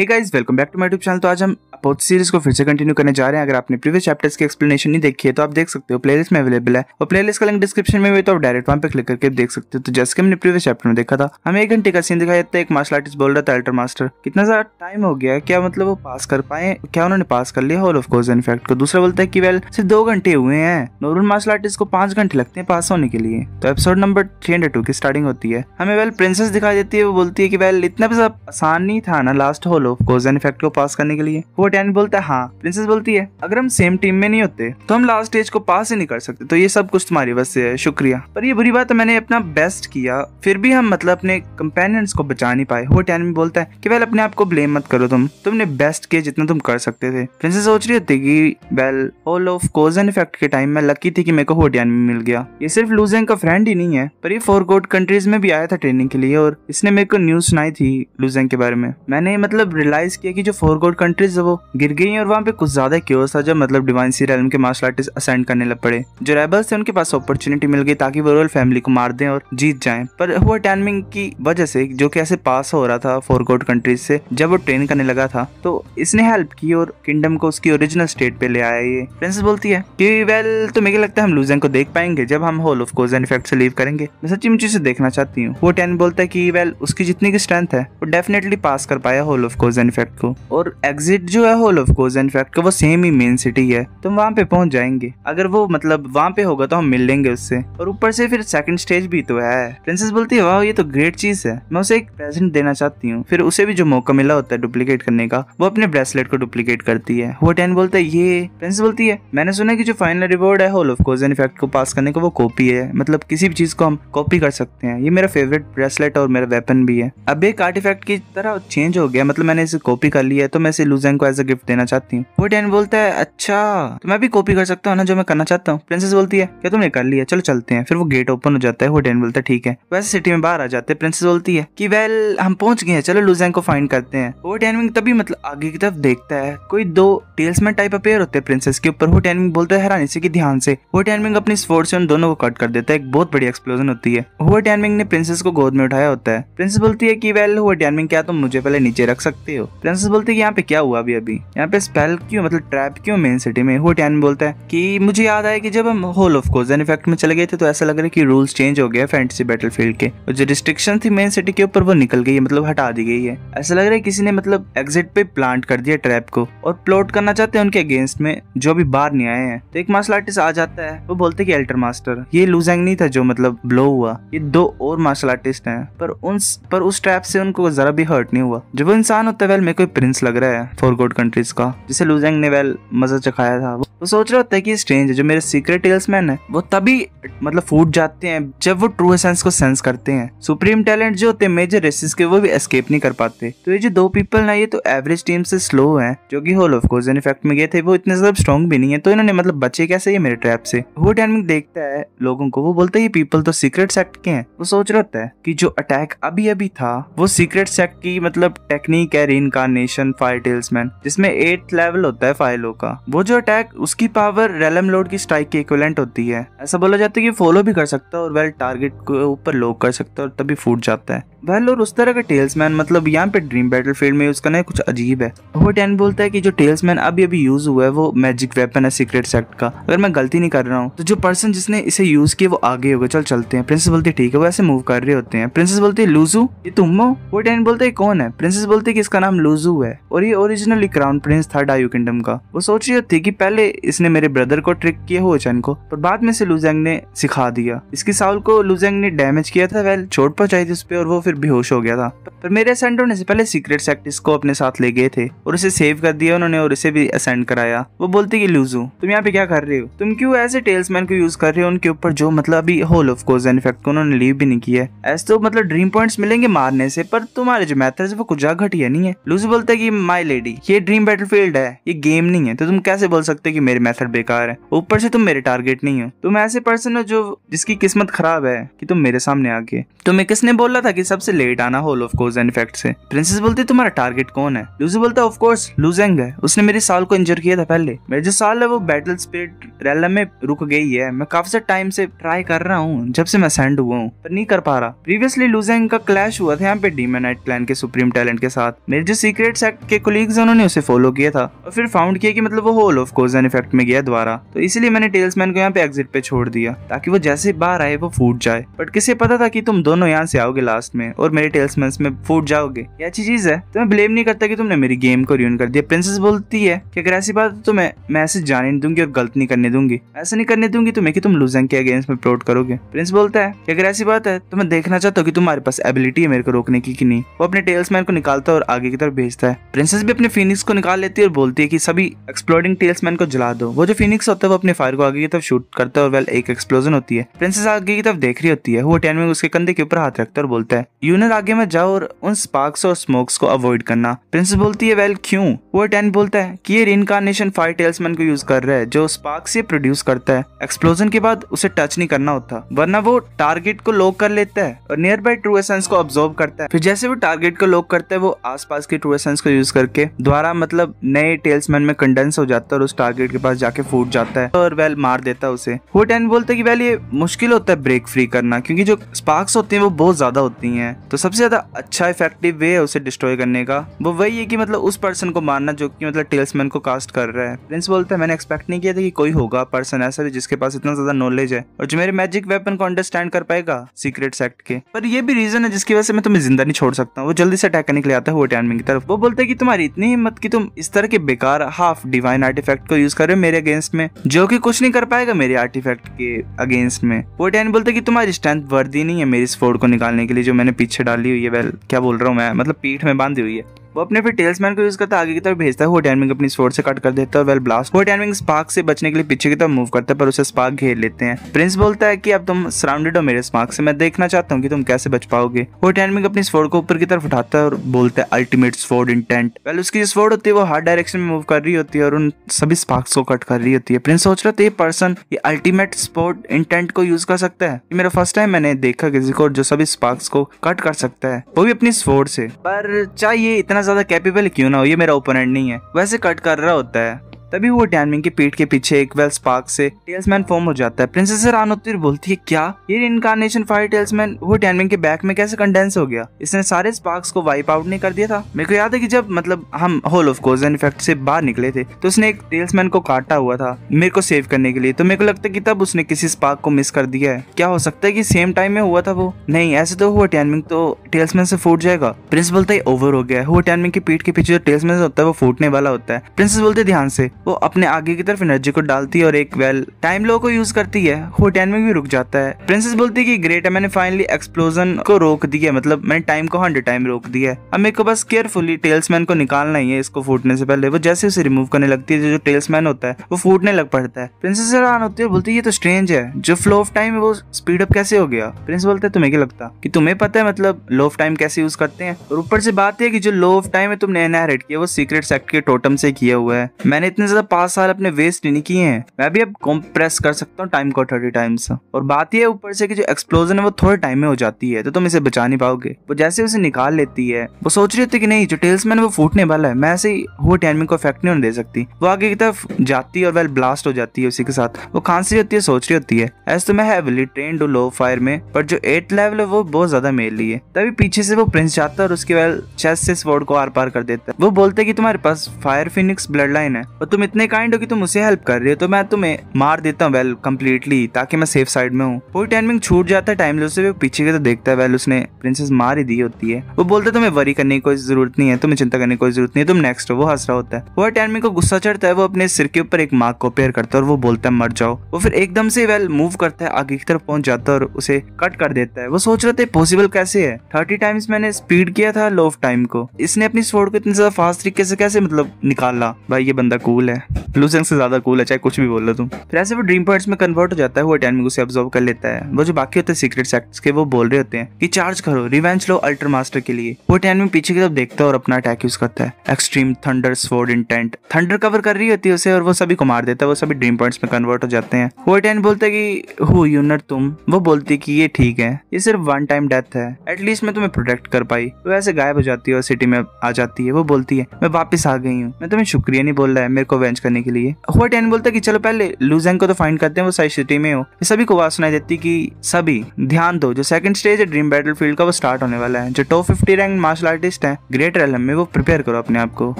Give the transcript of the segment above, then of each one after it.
hey guys welcome back to my tube channel तो आज हम अपोथ सीरीज को फिर से कंटिन्यू करने जा रहे हैं अगर आपने प्रीवियस चैप्टर्स की एक्सप्लेनेशन नहीं देखी है तो आप देख सकते हो प्लेलिस्ट में अवेलेबल है और प्लेलिस्ट का लिंक डिस्क्रिप्शन में भी तो आप डायरेक्ट वहां पे क्लिक करके देख सकते हो तो जैसे कि हमने प्रीवियस चैप्टर में देखा था हमें एक घंटे का सीन दिखाया था एक मार्शल आर्टिस्ट बोल रहा था अल्टर मास्टर कितना ज्यादा टाइम हो गया क्या मतलब वो पास कर पाए क्या उन्होंने पास कर लिया हॉल ऑफ कोर्स इनफैक्ट को दूसरा बोलता है की वेल सिर्फ दो घंटे हुए हैं नॉर्मल मार्शल आर्टिस्ट को पांच घंटे लगते हैं पास होने के लिए तो एपिसोड नंबर थ्री की स्टार्टिंग होती है हमें वेल प्रिंसेस दिखाई देती है वो बोलती है की वेल इतना आसान नहीं था ना last hall of cause and effect को पास करने के लिए वो टेन बोलता है हाँ प्रिंसेस बोलती है अगर हम सेम टीम में नहीं होते तो हम लास्ट स्टेज को पास ही नहीं कर सकते तो ये सब कुछ तुम्हारी वजह से है शुक्रिया पर ये बुरी बात तो मैंने अपना बेस्ट किया फिर भी हम मतलब अपने कंपेनियंस को बचा नहीं पाए वो टैन बोलता है कि वेल अपने आप को ब्लेम मत करो तुम तुमने बेस्ट किया जितना तुम कर सकते थे प्रिंसेस सोच रही होती की well hall of cause and effect के टाइम में लकी थी कि मेरे को हो टैन मिल गया ये सिर्फ लूजेंग का फ्रेंड ही नहीं है पर ये फोर कोट कंट्रीज में भी आया था ट्रेनिंग के लिए और इसने मेरे को न्यूज सुनाई थी लूजेंग के बारे में मैंने मतलब मतलब रियलाइज किया कि जो फोर गोड कंट्रीज वो गिर गई और वहाँ पे कुछ ज्यादा क्योर्स था जब मतलब डिवाइन सी रेलम के मार्शल आर्टिस्ट असेंड करने लग पड़े जो रेबल्स थे उनके पास अपॉर्चुनिटी मिल गई ताकि वो रोयल फैमिली को मार दें और जीत जाए पर हुआ टैनमिंग की वजह से जो कि ऐसे पास हो रहा था फोर गोड कंट्रीज से जब वो ट्रेन करने लगा था तो इसने हेल्प की और किंगडम को उसकी ओरिजिनल स्टेट पे ले आया ये प्रिंसेस बोलती है कि वेल तो मुझे लगता है हम लूजन को देख पाएंगे जब हम hall of cause and effect से लीव करेंगे मैं सच्ची मुझे देखना चाहती हूँ वो टेन बोलता है कि वेल उसकी जितनी की स्ट्रेंथ है वो डेफिनेटली पास कर पाया hall of cause and effect को और एग्जिट जो है hall of cause and effect का वो सेम ही मेन सिटी है तो हम वहाँ पे पहुंच जाएंगे अगर वो मतलब वहाँ पे होगा तो हम मिल लेंगे उससे और ऊपर से फिर सेकंड स्टेज भी तो है प्रिंसेस बोलती है वाह ये तो ग्रेट चीज है मैं उसे एक प्रेजेंट देना चाहती हूँ फिर उसे भी जो मौका मिला होता है डुप्लीकेट करने का वो अपने ब्रेसलेट को डुप्लीकेट करती है वो टेन बोलता है ये प्रिंसेस बोलती है मैंने सुना की जो फाइनल रिवॉर्ड है hall of cause and effect को पास करने का वो कॉपी है मतलब किसी भी चीज को हम कॉपी कर सकते हैं ये मेरा फेवरेट ब्रेसलेट और मेरा वेपन भी है अब एक आर्ट की तरह चेंज हो गया मतलब मैंने इसे कॉपी कर लिया है तो मैं इसे लुजेंग को एज अ गिफ्ट देना चाहती हूँ वो डैन बोलता है अच्छा तो मैं भी कॉपी कर सकता हूँ ना जो मैं करना चाहता हूँ प्रिंसेस बोलती है क्या तुमने कर लिया चलो चलते हैं फिर वो गेट ओपन हो जाता है वो डैन बोलता है ठीक है वैसे सिटी में बाहर आ जाते हैं प्रिंसेस बोलती है की वेल हम पहुंच गए हैं चलो लुजेंग को फाइंड करते हैं वो डैनविंग तभी मतलब आगे की तरफ देखता है कोई दो टेल्समैन टाइप अपेयर होते हैं प्रिंसेस के ऊपर वो डैनविंग बोलता है हैरानी से की ध्यान से वो डैनविंग अपनी स्पोर्ट से उन दोनों को कट कर देता है एक बहुत बड़ी एक्सप्लोजन होती है वो डैनविंग ने प्रिंसेस को गोद में उठाया होता है प्रिंसेस बोलती है कि वेल वो डैनविंग क्या तुम मुझे पहले नीचे रख सकते सकते हो प्रिंसेस बोलते है यहाँ पे क्या हुआ अभी अभी यहाँ पे स्पेल क्यों मतलब ट्रैप क्यों मेन सिटी में हुआ टैन बोलता है कि मुझे याद आया कि जब हम होल ऑफ कोजन इफेक्ट में चले गए थे तो ऐसा लग रहा है कि रूल्स चेंज हो गया फैंटेसी बैटल फील्ड के और जो रिस्ट्रिक्शन थी मेन सिटी के ऊपर वो निकल गई है मतलब हटा दी गई है ऐसा लग रहा है किसी ने मतलब एग्जिट पे प्लांट कर दिया ट्रैप को और प्लॉट करना चाहते हैं उनके अगेंस्ट में जो अभी बाहर नहीं आए हैं तो एक मार्शल आर्टिस्ट आ जाता है वो बोलते कि एल्टर मास्टर ये लूजेंग नहीं था जो मतलब ब्लो हुआ ये दो और मार्शल आर्टिस्ट हैं पर उन पर उस ट्रैप से उनको जरा भी हर्ट नहीं हुआ जब वो इंसान होते वेल मेरे को प्रिंस लग रहा है फॉर गुड कंट्रीज का जिसे लूजेंग ने वेल मजा चखाया था वो सोच रहे होते हैं कि स्ट्रेंज है जो मेरे सीक्रेट टेल्समैन है वो तभी मतलब फूट जाते हैं जब वो ट्रू सेंस को सेंस करते हैं सुप्रीम टैलेंट जो होते हैं मेजर रेसिस के वो भी एस्केप नहीं कर पाते तो ये जो दो पीपल ना ये तो एवरेज टीम से स्लो है जो कि होल ऑफ कोर्स इफेक्ट में गए थे वो इतने ज्यादा स्ट्रॉन्ग भी नहीं है तो इन्होंने मतलब बचे कैसे ये मेरे ट्रैप से वो डायनमिक देखता है लोगों को वो बोलते हैं ये पीपल तो सीक्रेट सेक्ट के हैं वो सोच रहा होता है की जो अटैक अभी अभी था वो सीक्रेट सेक्ट की मतलब टेक्निक है रिनकारनेशन फायर टेल्समैन जिसमें एट लेवल होता है फाइलो का वो जो अटैक उसकी पावर रेलम लोड की स्ट्राइक के इक्वलेंट होती है ऐसा बोला जाता है कि फॉलो भी कर सकता है और वेल टारगेट को ऊपर लोक कर सकता है और तभी फूट जाता है वेल और उस तरह का टेल्समैन मतलब यहाँ पे ड्रीम बैटल फील्ड में उसका ना कुछ अजीब है वो टेन बोलता है कि जो टेल्समैन अभी अभी यूज हुआ है वो मैजिक वेपन है सीक्रेट सेक्ट का अगर मैं गलती नहीं कर रहा हूँ तो जो पर्सन जिसने इसे यूज किया वो आगे होगा चल चलते हैं प्रिंसेस बोलती है ठीक है वो ऐसे मूव कर रहे होते हैं प्रिंसेस बोलती है लूजू ये तुम हो वो टेन बोलते है कौन है प्रिंसेस बोलती कि इसका नाम लूजू है और ये ओरिजिनली क्राउन प्रिंस था डायू किंगडम का वो सोच रही होती कि पहले इसने मेरे ब्रदर को ट्रिक किया हो चैन को पर बाद में से लुजेंग ने सिखा दिया इसकी साउल को लुजेंग ने डैमेज किया था वेल चोट पहुंचाई थी उस पर और वो फिर बेहोश हो गया था पर मेरे असेंड होने से पहले सीक्रेट सेक्टिस को अपने साथ ले गए थे और उसे सेव कर दिया उन्होंने और इसे भी असेंड कराया वो बोलती कि लूजू तुम यहाँ पे क्या कर रहे हो तुम क्यों ऐसे टेल्समैन को यूज कर रहे हो उनके ऊपर जो मतलब अभी होल ऑफ कोज इफेक्ट को उन्होंने लीव भी नहीं किया ऐसे तो मतलब ड्रीम पॉइंट्स मिलेंगे मारने से पर तुम्हारे जो मेथड्स वो कुछ ज्यादा घटिया नहीं नहीं है लूसी बोलता है कि माई लेडी ये ड्रीम बैटलफील्ड है ये गेम नहीं है तो तुम कैसे बोल सकते हो कि मेरे मेथड बेकार है ऊपर से तुम मेरे टारगेट नहीं हो तुम ऐसे पर्सन हो जो जिसकी किस्मत खराब है कि तुम मेरे सामने आके तुम्हें किसने बोला था कि सबसे लेट आना hall of cause and effect से प्रिंसेस बोलती तुम्हारा टारगेट कौन है लूसी बोलता ऑफ कोर्स लूजेंग है उसने मेरी साल को इंजर किया था पहले मेरे जो साल है वो बैटल स्पिरिट रैला में रुक गई है मैं काफी टाइम से ट्राई कर रहा हूँ जब से मैं सेंड हुआ हूँ पर नहीं कर पा रहा प्रीवियसली लूजेंग का क्लैश हुआ था यहाँ पे डीमन क्लैन के सुप्रीम टैलेंट के साथ मेरे जो सीक्रेट सेक्ट के कोलीग्स हैं उन्होंने उसे फॉलो किया था और फिर फाउंड किया कि मतलब वो होल ऑफ कोजन इफेक्ट में गया द्वारा तो इसलिए मैंने टेल्समैन को यहाँ पे एग्जिट पे छोड़ दिया ताकि वो जैसे बाहर आए वो फूट जाए बट किसे पता था कि तुम दोनों यहाँ से आओगे लास्ट में और मेरे टेल्समैन में फूट जाओगे ये अच्छी चीज है तो मैं ब्लेम नहीं करता की तुमने मेरी गेम को रियून कर दिया प्रिंसेस बोलती है की अगर ऐसी बात तो मैं मैं ऐसे जाने नहीं दूंगी और गलत नहीं करने दूंगी ऐसा नहीं करने दूंगी तुम्हें की तुम लूजेंग के अगेंस्ट में प्रोट करोगे प्रिंस बोलता है की अगर ऐसी बात है तो मैं देखना चाहता हूँ की तुम्हारे पास एबिलिटी है मेरे को रोकने की नहीं वो अपने टेल्समैन को निकालता और आगे की तरफ भेजता है प्रिंसेस भी अपने फिनिक्स को निकाल लेती है और बोलती है कि सभी एक्सप्लोडिंग टेल्समैन को जला दो वो जो फिनिक्स होता है वो अपने फायर को आगे की तरफ शूट करता है और वेल एक एक्सप्लोजन होती है प्रिंसेस आगे की तरफ देख रही होती है वो टेन में उसके कंधे के ऊपर हाथ रखता है और बोलता है यूनर आगे में जाओ और उन स्पार्क्स और स्मोक्स को अवॉइड करना प्रिंसेस बोलती है वेल क्यूँ वो टेन बोलता है की ये रिनकारनेशन फायर टेल्समैन को यूज कर रहा है जो स्पार्क से प्रोड्यूस करता है एक्सप्लोजन के बाद उसे टच नहीं करना होता वरना वो टारगेट को लॉक कर लेता है और नियर बाय ट्रू एसेंस को ऑब्जॉर्व करता है फिर जैसे वो टारगेट को लॉक करता है वो आस आसपास के टूरेसन्स को यूज करके द्वारा मतलब नए टेल्समैन में कंडेंस हो जाता है और उस टारगेट के पास जाके फूट जाता है और वेल मार देता है उसे वो टेन बोलते कि वेल ये मुश्किल होता है ब्रेक फ्री करना क्योंकि जो स्पार्क्स होती है वो बहुत ज्यादा होती है तो सबसे ज्यादा अच्छा इफेक्टिव वे है उसे डिस्ट्रॉय करने का वो वही है कि मतलब उस पर्सन को मारना जो कि मतलब टेल्समैन को कास्ट कर रहा है प्रिंस बोलते हैं मैंने एक्सपेक्ट नहीं किया था कि कोई होगा पर्सन ऐसा भी जिसके पास इतना ज्यादा नॉलेज है और जो मेरे मैजिक वेपन को अंडरस्टैंड कर पाएगा सीक्रेट सेक्ट के पर ये भी रीजन है जिसकी वजह से मैं तुम्हें जिंदा नहीं छोड़ सकता वो जल्दी से अटैक करने के लिए आता है टैनमिन की तरफ वो बोलते हैं कि तुम्हारी इतनी हिम्मत कि तुम इस तरह के बेकार हाफ डिवाइन आर्टिफैक्ट को यूज कर रहे हो मेरे अगेंस्ट में जो कि कुछ नहीं कर पाएगा मेरे आर्टिफैक्ट के अगेंस्ट में वो टैन बोलते कि तुम्हारी स्ट्रेंथ वर्दी नहीं है मेरी स्पोर्ट को निकालने के लिए जो मैंने पीछे डाली हुई है वेल क्या बोल रहा हूँ मैं मतलब पीठ में बांधी हुई है वो अपने फिर टेल्समैन को यूज करता आगे की तरफ भेजता है वो टैनविंग अपनी स्वर से कट कर देता है वेल ब्लास्ट वो टैनविंग स्पार्क से बचने के लिए पीछे की तरफ मूव करता है पर उसे स्पार्क घेर लेते हैं प्रिंस बोलता है कि अब तुम सराउंडेड हो मेरे स्पार्क से मैं देखना चाहता हूँ की तुम कैसे बच पाओगे वो टैनविंग अपनी स्वर को ऊपर की तरफ उठाता है और बोलता है अल्टीमेट स्वोर्ड इंटेंट वेल उसकी जो स्वोर्ड होती है वो हर डायरेक्शन में मूव कर रही होती है और उन सभी स्पार्क्स को कट कर रही होती है प्रिंस सोच रहा था तो ये पर्सन ये अल्टीमेट स्पोर्ट इंटेंट को यूज कर सकता है मेरा फर्स्ट टाइम मैंने देखा किसी को जो सभी स्पार्क्स को कट कर सकता है वो भी अपनी स्वोर्ड से पर चाहिए इतना इतना ज्यादा कैपेबल क्यों ना हो ये मेरा ओपोनेंट नहीं है वैसे कट कर रहा होता है तभी वो डैनमिंग के पीठ के पीछे एक वेल स्पार्क से टेल्समैन फॉर्म हो जाता है प्रिंसेस रानोत्तिर बोलती है क्या ये इनकारनेशन फायर टेल्समैन वो डैनमिंग के बैक में कैसे कंडेंस हो गया इसने सारे स्पार्क्स को वाइप आउट नहीं कर दिया था मेरे को याद है की जब मतलब हम होल ऑफ एंड इफेक्ट से बाहर निकले थे तो उसने एक टेल्समैन को काटा हुआ था मेरे को सेव करने के लिए तो मेरे को लगता है की तब उसने किसी स्पार्क को मिस कर दिया है क्या हो सकता है की सेम टाइम में हुआ था वो नहीं ऐसे तो हुआ टैनमिंग तो टेल्समैन से फूट जाएगा प्रिंस बोलता है ओवर हो गया है वो टैनमिंग की पीठ के पीछे जो टेल्समैन होता है वो फूटने वाला होता है प्रिंसेस बोलते ध्यान से वो अपने आगे की तरफ एनर्जी को डालती है और एक वेल टाइम लो को यूज करती है वो में भी रुक जाता है प्रिंसेस बोलती है कि ग्रेट है मैंने फाइनली एक्सप्लोजन को रोक दिया मतलब मैंने टाइम को हंड्रेड टाइम रोक दिया अब मेरे को बस केयरफुली टेल्समैन को निकालना ही है इसको फूटने से पहले वो जैसे उसे रिमूव करने लगती है जो टेल्समैन होता है वो फूटने लग पड़ता है प्रिंसेस हैरान होती है बोलती है ये तो स्ट्रेंज है जो फ्लो ऑफ टाइम है वो स्पीड अप कैसे हो गया प्रिंस बोलते हैं तुम्हें क्या लगता कि तुम्हें पता है मतलब लो ऑफ टाइम कैसे यूज करते हैं और ऊपर से बात है कि जो लो ऑफ टाइम है तुमने इनहेरिट किया वो सीक्रेट सेक्ट के टोटम से किया हुआ है मैंने इतने ज्यादा पांच साल अपने वेस्ट नहीं किए हैं मैं भी अब कंप्रेस कर सकता हूँ टाइम को थर्टी टाइम्स और बात यह ऊपर से कि जो एक्सप्लोजन है वो थोड़े टाइम में हो जाती है तो तुम इसे बचा नहीं पाओगे वो जैसे उसे निकाल लेती है वो सोच रही होती कि नहीं जो टेल्समैन वो फूटने वाला है मैं ऐसे ही हुए टाइमिंग को इफेक्ट नहीं होने दे सकती वो आगे की तरफ जाती है और वेल ब्लास्ट हो जाती है उसी के साथ वो खांसी होती है सोच रही होती है ऐसे तो मैं heavily train to law fire में पर जो एट लेवल है वो बहुत ज्यादा मेल ली है तभी पीछे से वो प्रिंस जाता है और उसके वेल चेस्ट से स्वॉर्ड को आर पार कर देता है वो बोलते कि तुम्हारे पास फायर फिनिक्स ब्लड लाइन है और तुम तुम इतने काइंड हो कि तुम उसे हेल्प कर रहे हो तो मैं तुम्हें मार देता हूँ वेल कम्प्लीटली ताकि मैं सेफ साइड में हूँ वही टाइमिंग छूट जाता है टाइम से वो पीछे के तो देखता है वेल उसने प्रिंसेस मार ही दी होती है वो बोलता है तुम्हें वरी करने की कोई जरूरत नहीं है तुम्हें चिंता करने की कोई जरूरत नहीं है तुम नेक्स्ट हो वो हंस रहा होता है वो टाइमिंग को गुस्सा चढ़ता है वो अपने सिर के ऊपर एक मार्क को पेयर करता है और वो बोलता है मर जाओ वो फिर एकदम से वेल मूव करता है आगे की तरफ पहुंच जाता है और उसे कट कर देता है वो सोच रहे थे पॉसिबल कैसे है थर्टी टाइम्स मैंने स्पीड किया था लो ऑफ टाइम को इसने अपनी स्वोर्ड को इतने ज्यादा फास्ट तरीके से कैसे मतलब निकाला भाई ये बंदा कूल है है ब्लू जंग से ज्यादा कूल है चाहे कुछ भी बोल लो तुम फिर ऐसे वो ड्रीम पॉइंट्स में कन्वर्ट हो जाता है वो अटैनमी उसे ऑब्जर्व कर लेता है वो जो बाकी होते हैं सीक्रेट सेक्ट्स के वो बोल रहे होते हैं कि चार्ज करो रिवेंज लो अल्ट्रा मास्टर के लिए वो अटैनमी पीछे की तरफ देखता है और अपना अटैक यूज करता है extreme thunder sword intent thunder cover कर रही होती है उसे और वो सभी को मार देता है वो सभी ड्रीम पॉइंट्स में कन्वर्ट हो जाते हैं वो टैन बोलते है की हु यूनर तुम वो बोलती है की ये ठीक है ये सिर्फ वन टाइम डेथ है एटलीस्ट मैं तुम्हें प्रोटेक्ट कर पाई वो ऐसे गायब हो जाती है और सिटी में आ जाती है वो बोलती है मैं वापस आ गई हूँ मैं तुम्हें शुक्रिया नहीं बोल रहा है मेरे को अवेंज करने के लिए हुआ टेन बोलता है कि चलो पहले लूजेंग को तो फाइंड करते हैं वो साइड सिटी में हो सभी को आवाज सुनाई देती कि सभी ध्यान दो जो सेकंड स्टेज है ड्रीम बैटल फील्ड का वो स्टार्ट होने वाला है जो top fifty rank martial artist है ग्रेट रैलम में वो प्रिपेयर करो अपने आप को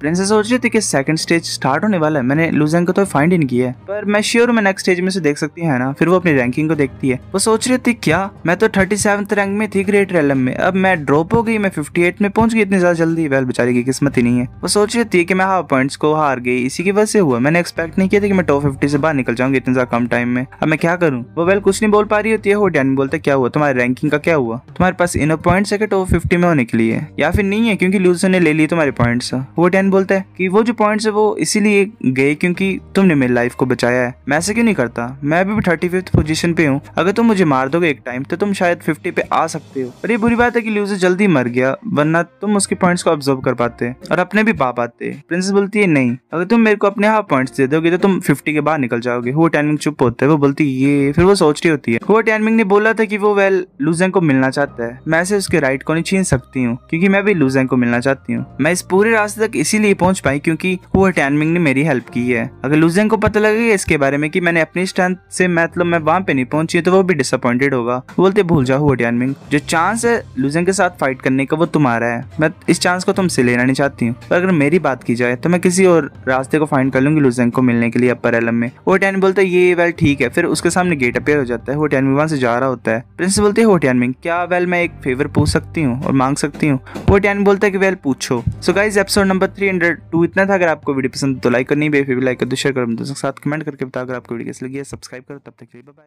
प्रिंसेस सोच रही थी कि सेकंड स्टेज स्टार्ट होने वाला है मैंने लूजेंग को तो फाइंड इन किया है पर मैं श्योर मैं नेक्स्ट स्टेज में से देख सकती है ना फिर वो अपनी रैंकिंग को देखती है वो सोच रही थी क्या मैं तो थर्टी रैंक में थी ग्रेट रैलम में अब मैं ड्रॉप हो गई मैं फिफ्टी में पहुंच गई इतनी ज्यादा जल्दी वेल बेचारी की किस्मत ही नहीं है वो सोच रही थी कि मैं हाफ पॉइंट्स को हार गई इसी की वजह से हुआ मैंने एक्सपेक्ट नहीं किया था कि मैं टॉप फिफ्टी से बाहर निकल जाऊंगी इतने ज्यादा कम टाइम में अब मैं क्या करूँ वो वेल कुछ नहीं बोल पा रही होती है हो डैन बोलते क्या हुआ तुम्हारी रैंकिंग का क्या हुआ तुम्हारे पास इनफ पॉइंट्स है कि टॉप फिफ्टी में होने के लिए या फिर नहीं है क्योंकि लूजर ने ले लिए तुम्हारे पॉइंट्स वो डैन बोलता है कि वो जो पॉइंट्स है वो इसीलिए गए क्योंकि तुमने मेरी लाइफ को बचाया है मैं ऐसे क्यों नहीं करता मैं अभी भी थर्टी फिफ्थ पोजिशन पे हूँ अगर तुम मुझे मार दोगे एक टाइम तो तुम शायद फिफ्टी पे आ सकते हो पर ये बुरी बात है कि लूजर जल्दी मर गया वरना तुम उसके पॉइंट्स को ऑब्जर्व कर पाते और अपने भी पा पाते प्रिंसेस बोलती है नहीं अगर तुम मेरे को अपने हाफ पॉइंट दे दोगे तो तुम फिफ्टी के बाहर निकल जाओगे वो टैनमिंग चुप होता है वो बोलती ये फिर वो सोच रही होती है वो टैनमिंग ने बोला था की वो वेल लूजेंग को मिलना चाहता है मैं से उसके राइट को नहीं छीन सकती हूँ क्यूँकी मैं भी लूजेंग को मिलना चाहती हूँ मैं इस पूरे रास्ते तक इसीलिए पहुंच पाई क्यूँकी वो टैनमिंग ने मेरी हेल्प की है अगर लूजेंग को पता लगेगा इसके बारे में की मैंने अपनी स्ट्रेंथ से मतलब मैं वहाँ पे नहीं पहुंची तो वो भी डिसअपॉइंटेड होगा बोलते भूल जाओ हुआ टैनमिंग जो चांस है लूजेंग के साथ फाइट करने का वो तुम्हारा है मैं इस चांस को तुमसे लेना नहीं चाहती हूँ अगर मेरी बात की जाए तो मैं किसी और रास्ते को फाइंड कर लूंगी लुजेंग को मिलने के लिए अपर एलम में होटैन बोलता है ये वेल ठीक है फिर उसके सामने गेट अपेयर हो जाता है होटैन वहां से जा रहा होता है प्रिंसिपल बोलते हैं होटैन मिंग क्या वेल मैं एक फेवर पूछ सकती हूँ और मांग सकती हूँ होटैन बोलता है कि वेल पूछो so guys episode number three hundred two इतना था अगर आपको वीडियो पसंद तो लाइक करनी बेफी लाइक कर दो शेयर करो दोस्तों के साथ कमेंट करके बताओ अगर आपको वीडियो कैसे लगी है सब्सक्राइब करो तब तक के लिए बाय